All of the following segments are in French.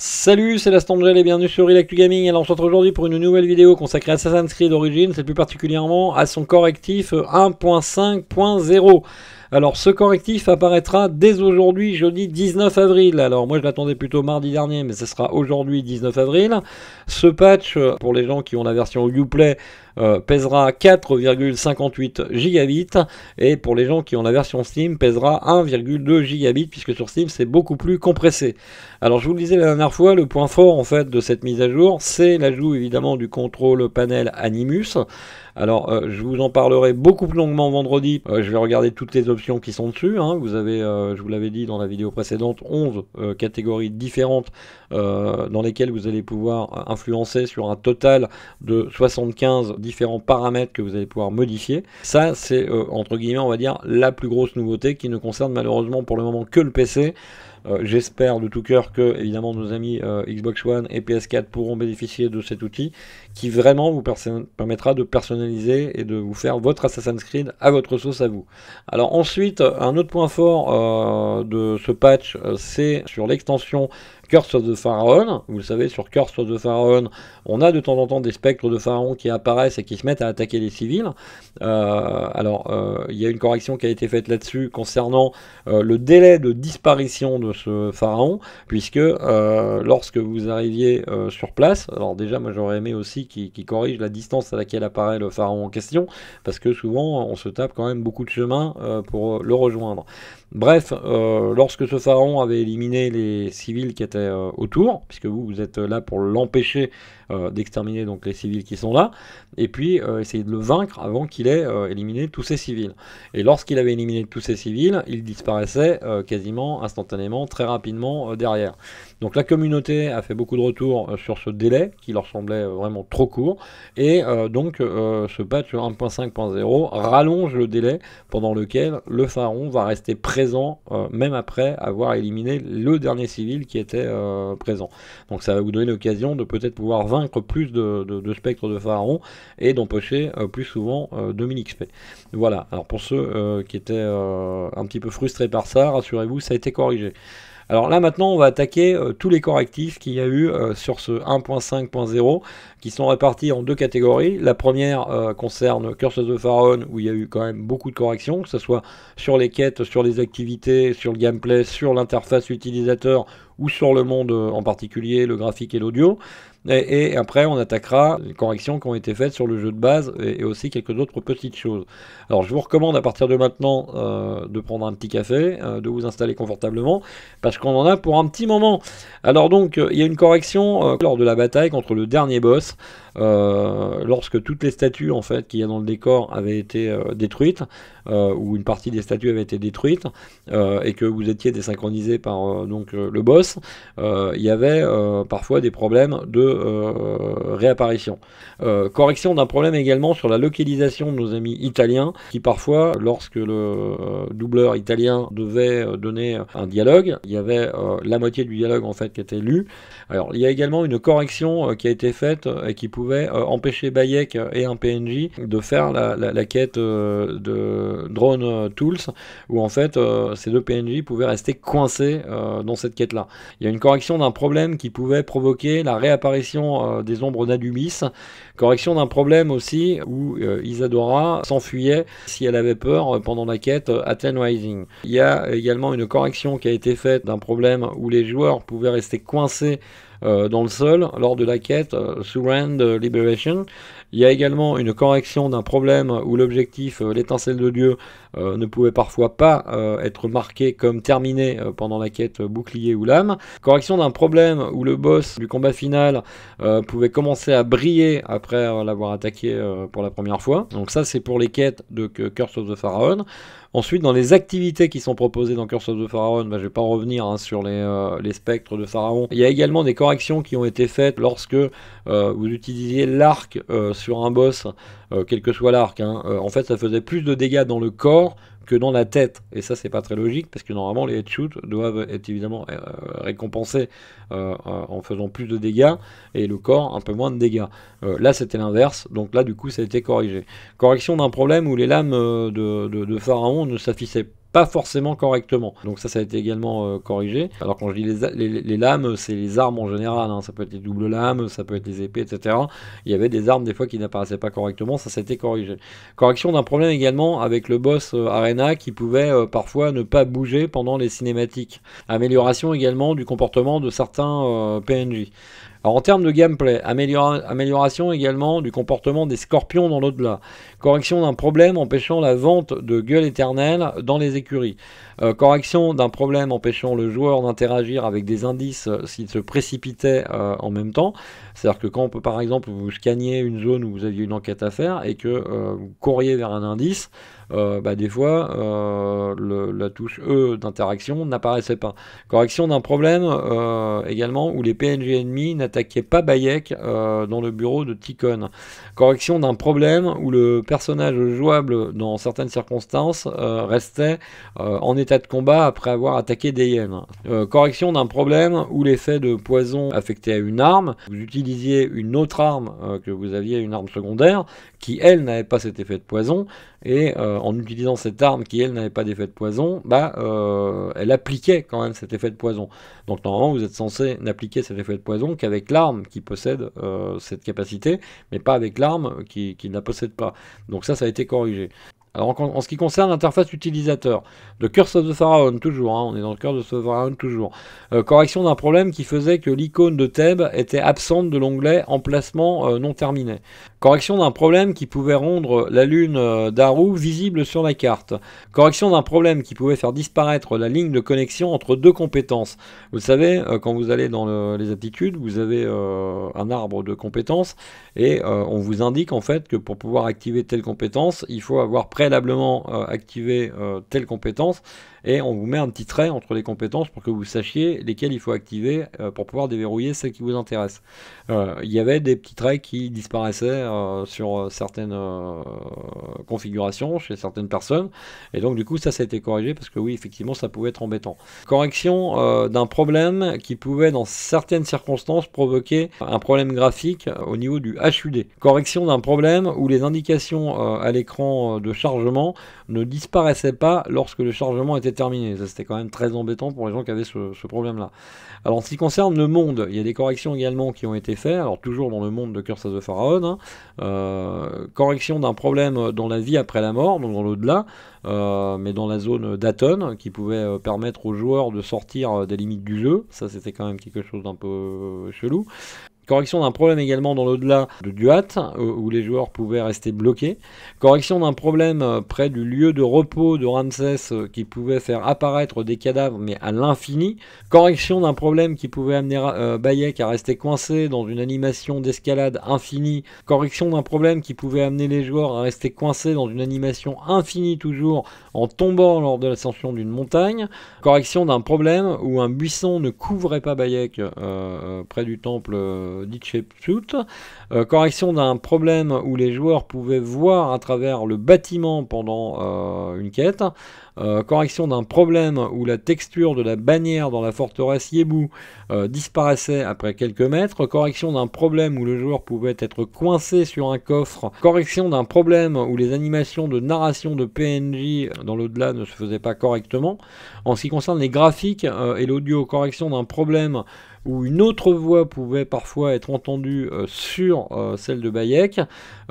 Salut, c'est l'Astangel et bienvenue sur Relactu Gaming. Alors on se retrouve aujourd'hui pour une nouvelle vidéo consacrée à Assassin's Creed Origins et plus particulièrement à son correctif 1.5.0. Euh, alors ce correctif apparaîtra dès aujourd'hui, jeudi 19 avril. Alors moi je l'attendais plutôt mardi dernier, mais ce sera aujourd'hui 19 avril. Ce patch, euh, pour les gens qui ont la version Uplay, euh, pèsera 4,58 gigabits et pour les gens qui ont la version Steam pèsera 1,2 gigabits puisque sur Steam c'est beaucoup plus compressé. Alors je vous le disais la dernière fois, le point fort en fait de cette mise à jour c'est l'ajout évidemment du contrôle panel Animus. Alors euh, je vous en parlerai beaucoup plus longuement vendredi, je vais regarder toutes les options qui sont dessus. Hein. Vous avez, euh, je vous l'avais dit dans la vidéo précédente, 11 euh, catégories différentes euh, dans lesquelles vous allez pouvoir influencer sur un total de 75 différents paramètres que vous allez pouvoir modifier. Ça, c'est entre guillemets, on va dire, la plus grosse nouveauté qui ne concerne malheureusement pour le moment que le PC. Euh, j'espère de tout cœur que, évidemment, nos amis euh, Xbox One et PS4 pourront bénéficier de cet outil qui vraiment vous permettra de personnaliser et de vous faire votre Assassin's Creed à votre sauce à vous. Alors ensuite, un autre point fort euh, de ce patch, c'est sur l'extension Curse of the Pharaon. Vous le savez, sur Curse of the Pharaon, on a de temps en temps des spectres de pharaons qui apparaissent et qui se mettent à attaquer les civils. Euh, alors, euh, il y a une correction qui a été faite là-dessus concernant euh, le délai de disparition de ce pharaon, puisque lorsque vous arriviez sur place, alors déjà, moi j'aurais aimé aussi qu'il corrige la distance à laquelle apparaît le pharaon en question, parce que souvent on se tape quand même beaucoup de chemin pour le rejoindre. Bref, euh, lorsque ce pharaon avait éliminé les civils qui étaient euh, autour, puisque vous, vous êtes là pour l'empêcher euh, d'exterminer donc les civils qui sont là, et puis essayer de le vaincre avant qu'il ait éliminé tous ces civils. Et lorsqu'il avait éliminé tous ces civils, il disparaissait quasiment instantanément, très rapidement derrière. Donc la communauté a fait beaucoup de retours sur ce délai qui leur semblait vraiment trop court, et donc ce patch 1.5.0 rallonge le délai pendant lequel le pharaon va rester prêt présent, euh, même après avoir éliminé le dernier civil qui était euh, présent. Donc ça va vous donner l'occasion de peut-être pouvoir vaincre plus de, spectres de pharaon et d'empocher euh, plus souvent 2000 XP. Voilà, alors pour ceux qui étaient un petit peu frustrés par ça, rassurez-vous, ça a été corrigé. Alors là maintenant on va attaquer euh, tous les correctifs qu'il y a eu euh, sur ce 1.5.0 qui sont répartis en deux catégories. La première euh, concerne Curse of the Pharaon où il y a eu quand même beaucoup de corrections, que ce soit sur les quêtes, sur les activités, sur le gameplay, sur l'interface utilisateur ou sur le monde en particulier, le graphique et l'audio. Et, après, on attaquera les corrections qui ont été faites sur le jeu de base et, aussi quelques autres petites choses. Alors, je vous recommande à partir de maintenant euh, de prendre un petit café, euh, de vous installer confortablement, parce qu'on en a pour un petit moment. Alors donc, euh, il y a une correction lors de la bataille contre le dernier boss. Euh, lorsque toutes les statues en fait qu'il y a dans le décor avaient été euh, détruites euh, ou une partie des statues avait été détruite et que vous étiez désynchronisé par donc le boss, il y avait parfois des problèmes de réapparition. correction d'un problème également sur la localisation de nos amis italiens qui parfois lorsque le doubleur italien devait donner un dialogue, il y avait la moitié du dialogue en fait qui était lu. Alors il y a également une correction qui a été faite et qui pouvait euh, empêcher Bayek et un PNJ de faire la, quête euh, de Drone euh, Tools, où en fait ces deux PNJ pouvaient rester coincés dans cette quête-là. Il y a une correction d'un problème qui pouvait provoquer la réapparition des ombres d'Alumis. correction d'un problème aussi où Isadora s'enfuyait si elle avait peur pendant la quête Athen Rising. Il y a également une correction qui a été faite d'un problème où les joueurs pouvaient rester coincés euh, dans le sol lors de la quête euh, Surrend euh, Liberation. Il y a également une correction d'un problème où l'objectif, l'étincelle de Dieu, ne pouvait parfois pas être marqué comme terminé pendant la quête bouclier ou lame. Correction d'un problème où le boss du combat final pouvait commencer à briller après l'avoir attaqué pour la première fois. Donc ça c'est pour les quêtes de Curse of the Pharaon. Ensuite, dans les activités qui sont proposées dans Curse of the Pharaon, bah, je ne vais pas revenir hein, sur euh, les, spectres de Pharaon. Il y a également des corrections qui ont été faites lorsque euh, vous utilisiez l'arc euh, sur un boss, quel que soit l'arc. Hein. en fait, ça faisait plus de dégâts dans le corps que dans la tête. Et ça, c'est pas très logique parce que normalement, les headshots doivent être évidemment euh, récompensés euh, euh, en faisant plus de dégâts et le corps un peu moins de dégâts. là, c'était l'inverse. Donc là, du coup, ça a été corrigé. Correction d'un problème où les lames de, Pharaon ne s'affichaient forcément correctement. Donc ça, ça a été également euh, corrigé. Alors quand je dis les, lames, c'est les armes en général. Hein. Ça peut être les doubles lames, ça peut être les épées, etc. Il y avait des armes des fois qui n'apparaissaient pas correctement. Ça, ça a été corrigé. Correction d'un problème également avec le boss euh, Arena qui pouvait euh, parfois ne pas bouger pendant les cinématiques. Amélioration également du comportement de certains PNJ. Alors en termes de gameplay, amélioration également du comportement des scorpions dans l'au-delà, correction d'un problème empêchant la vente de gueule éternelle dans les écuries, euh, correction d'un problème empêchant le joueur d'interagir avec des indices euh, s'il se précipitait euh, en même temps, c'est-à-dire que quand on peut, par exemple vous scanner une zone où vous aviez une enquête à faire et que vous couriez vers un indice, euh, bah, des fois, euh, la touche E d'interaction n'apparaissait pas. Correction d'un problème euh, également où les PNJ ennemis n'attaquaient pas Bayek dans le bureau de Ticon. Correction d'un problème où le personnage jouable, dans certaines circonstances, restait en état de combat après avoir attaqué des correction d'un problème où l'effet de poison affectait à une arme, vous utilisiez une autre arme que vous aviez, une arme secondaire, qui elle n'avait pas cet effet de poison, et euh, en utilisant cette arme qui elle n'avait pas d'effet de poison, bah, euh, elle appliquait quand même cet effet de poison. Donc normalement vous êtes censé n'appliquer cet effet de poison qu'avec l'arme qui possède euh, cette capacité, mais pas avec l'arme qui, qui ne la possède pas. Donc ça, ça a été corrigé. Alors en, ce qui concerne l'interface utilisateur, de Curse of the Pharaon, toujours, hein, on est dans le cœur de the Pharaon, toujours. Euh, correction d'un problème qui faisait que l'icône de Thèbes était absente de l'onglet emplacement euh, non terminé. Correction d'un problème qui pouvait rendre euh, la lune d'Arou d'Aru visible sur la carte. Correction d'un problème qui pouvait faire disparaître la ligne de connexion entre deux compétences. Vous savez, quand vous allez dans les aptitudes, vous avez un arbre de compétences et on vous indique en fait que pour pouvoir activer telle compétence, il faut avoir préalablement euh, activer euh, telle compétence, et on vous met un petit trait entre les compétences pour que vous sachiez lesquelles il faut activer euh, pour pouvoir déverrouiller celles qui vous intéressent. Euh, il y avait des petits traits qui disparaissaient euh, sur certaines configurations chez certaines personnes, et donc du coup ça, ça a été corrigé parce que oui, effectivement, ça pouvait être embêtant. Correction d'un problème qui pouvait dans certaines circonstances provoquer un problème graphique au niveau du HUD. Correction d'un problème où les indications à l'écran de chargement ne disparaissaient pas lorsque le chargement était terminé. Ça, c'était quand même très embêtant pour les gens qui avaient ce, problème-là. Alors, en ce qui concerne le monde, il y a des corrections également qui ont été faites. Alors, toujours dans le monde de Curse of the Pharaon, hein. euh, correction d'un problème dans la vie après la mort, dans l'au-delà, euh, mais dans la zone d'Aton, qui pouvait euh, permettre aux joueurs de sortir des limites du jeu. Ça, c'était quand même quelque chose d'un peu chelou. Correction d'un problème également dans l'au-delà de Duat, où les joueurs pouvaient rester bloqués. Correction d'un problème euh, près du lieu de repos de Ramsès euh, qui pouvait faire apparaître des cadavres, mais à l'infini. Correction d'un problème qui pouvait amener euh, Bayek à rester coincé dans une animation d'escalade infinie. Correction d'un problème qui pouvait amener les joueurs à rester coincés dans une animation infinie toujours en tombant lors de l'ascension d'une montagne. Correction d'un problème où un buisson ne couvrait pas Bayek près du temple. Euh, euh, correction d'un problème où les joueurs pouvaient voir à travers le bâtiment pendant euh, une quête. Euh, correction d'un problème où la texture de la bannière dans la forteresse Yebu disparaissait après quelques mètres. Correction d'un problème où le joueur pouvait être coincé sur un coffre. Correction d'un problème où les animations de narration de PNJ dans l'au-delà ne se faisaient pas correctement. En ce qui concerne les graphiques et l'audio, correction d'un problème où une autre voix pouvait parfois être entendue euh, sur euh, celle de Bayek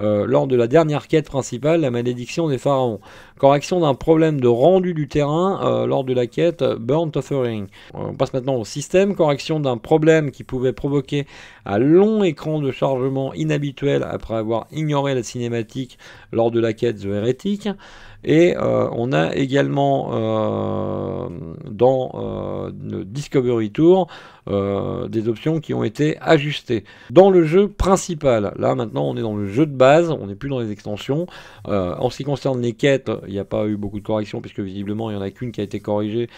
euh, lors de la dernière quête principale, la malédiction des pharaons. Correction d'un problème de rendu du terrain lors de la quête Burnt Offering. On passe maintenant au système. Correction d'un problème qui pouvait provoquer un long écran de chargement inhabituel après avoir ignoré la cinématique lors de la quête The Heretic. Et euh, on a également euh, dans euh, le Discovery Tour des options qui ont été ajustées. Dans le jeu principal, là maintenant on est dans le jeu de base, on n'est plus dans les extensions. en ce qui concerne les quêtes, il n'y a pas eu beaucoup de corrections puisque visiblement il n'y en a qu'une qui a été corrigée.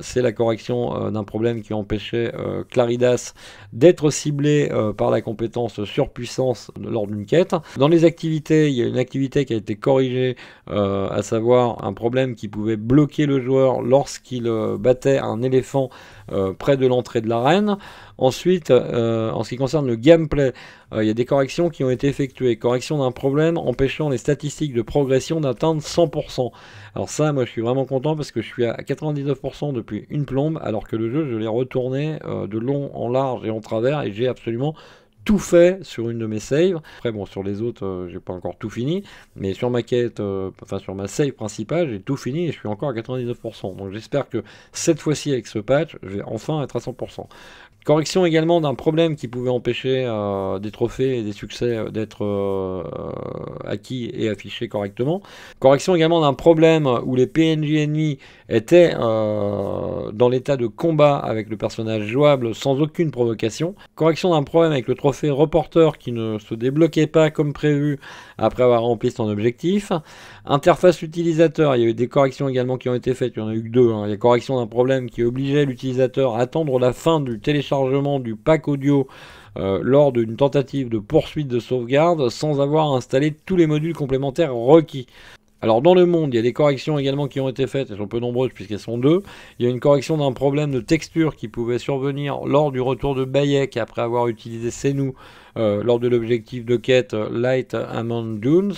C'est la correction d'un problème qui empêchait Claridas d'être ciblé par la compétence surpuissance lors d'une quête. Dans les activités, il y a une activité qui a été corrigée à savoir un problème qui pouvait bloquer le joueur lorsqu'il euh, battait un éléphant euh, près de l'entrée de l'arène. Ensuite, euh, en ce qui concerne le gameplay, il y a des corrections qui ont été effectuées. Correction d'un problème empêchant les statistiques de progression d'atteindre 100%. Alors ça, moi je suis vraiment content parce que je suis à 99% depuis une plombe, alors que le jeu, je l'ai retourné de long en large et en travers et j'ai absolument tout fait sur une de mes saves. Après, bon, sur les autres, je euh, j'ai pas encore tout fini, mais sur ma quête, euh, enfin sur ma save principale, j'ai tout fini et je suis encore à 99%. Donc j'espère que cette fois-ci, avec ce patch, je vais enfin être à 100%. Correction également d'un problème qui pouvait empêcher euh, des trophées et des succès d'être acquis et affichés correctement. Correction également d'un problème où les PNJ ennemis était dans l'état de combat avec le personnage jouable sans aucune provocation. Correction d'un problème avec le trophée reporter qui ne se débloquait pas comme prévu après avoir rempli son objectif. Interface utilisateur, il y a eu des corrections également qui ont été faites, il y en a eu que deux. Hein. Il y a correction d'un problème qui obligeait l'utilisateur à attendre la fin du téléchargement du pack audio euh, lors d'une tentative de poursuite de sauvegarde sans avoir installé tous les modules complémentaires requis. Alors dans le monde, il y a des corrections également qui ont été faites, elles sont peu nombreuses puisqu'elles sont deux. Il y a une correction d'un problème de texture qui pouvait survenir lors du retour de Bayek après avoir utilisé Senou euh, lors de l'objectif de quête euh, Light Among Dunes.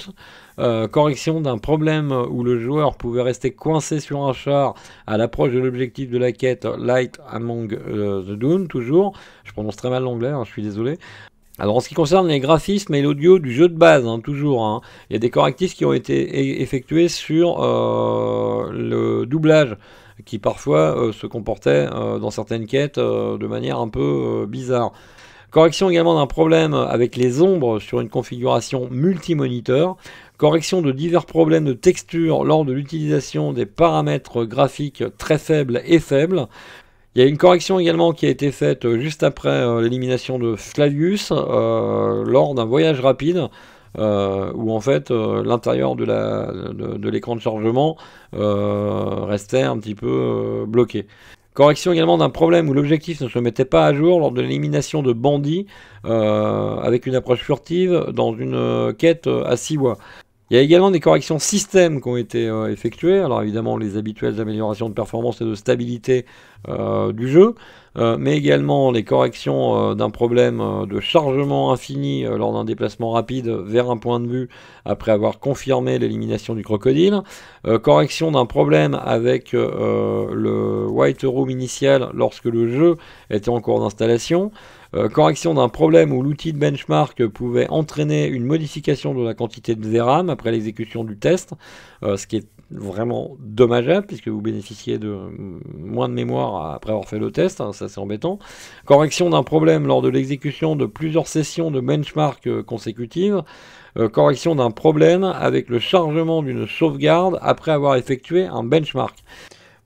Euh, correction d'un problème où le joueur pouvait rester coincé sur un char à l'approche de l'objectif de la quête Light Among the Dunes, toujours. Je prononce très mal l'anglais, hein, je suis désolé. Alors en ce qui concerne les graphismes et l'audio du jeu de base, hein, toujours, hein, il y a des correctifs qui ont été effectués sur euh, le doublage qui parfois euh, se comportait euh, dans certaines quêtes de manière un peu bizarre. Correction également d'un problème avec les ombres sur une configuration multi-moniteur, Correction de divers problèmes de texture lors de l'utilisation des paramètres graphiques très faibles et faibles. Il y a une correction également qui a été faite euh, juste après euh, l'élimination de Flavius euh, lors d'un voyage rapide. où en fait l'intérieur de, l'écran de chargement restait un petit peu bloqué. Correction également d'un problème où l'objectif ne se mettait pas à jour lors de l'élimination de bandits avec une approche furtive dans une quête à 6 voies. Il y a également des corrections système qui ont été euh, effectuées. Alors évidemment les habituelles améliorations de performance et de stabilité euh, du jeu, euh, mais également les corrections d'un problème de chargement infini lors d'un déplacement rapide vers un point de vue après avoir confirmé l'élimination du crocodile, correction d'un problème avec le white room initial lorsque le jeu était en cours d'installation. Euh, correction d'un problème où l'outil de benchmark pouvait entraîner une modification de la quantité de VRAM après l'exécution du test, euh, ce qui est vraiment dommageable puisque vous bénéficiez de moins de mémoire après avoir fait le test, hein, ça c'est embêtant. Correction d'un problème lors de l'exécution de plusieurs sessions de benchmark consécutives. Euh, correction d'un problème avec le chargement d'une sauvegarde après avoir effectué un benchmark.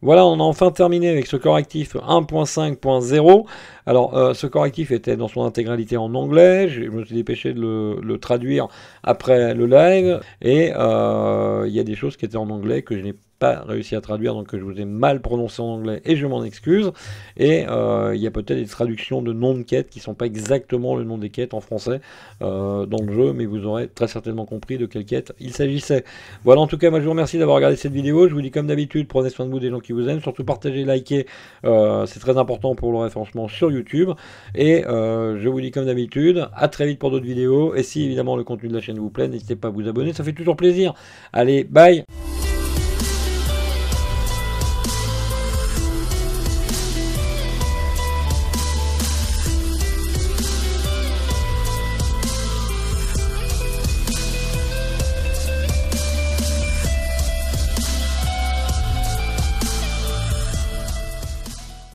Voilà, on a enfin terminé avec ce correctif 1.5.0. Alors, euh, ce correctif était dans son intégralité en anglais. Je me suis dépêché de le, traduire après le live. Et euh, il y a des choses qui étaient en anglais que je n'ai pas réussi à traduire, donc que je vous ai mal prononcé en anglais et je m'en excuse. Et euh, il y a peut-être des traductions de noms de quêtes qui ne sont pas exactement le nom des quêtes en français dans le jeu, mais vous aurez très certainement compris de quelle quête il s'agissait. Voilà, en tout cas, moi je vous remercie d'avoir regardé cette vidéo. Je vous dis comme d'habitude, prenez soin de vous des gens qui vous aiment, surtout partagez, likez, c'est très important pour le référencement sur YouTube. YouTube. Et euh, je vous dis comme d'habitude, à très vite pour d'autres vidéos. Et si évidemment le contenu de la chaîne vous plaît, n'hésitez pas à vous abonner, ça fait toujours plaisir. Allez, bye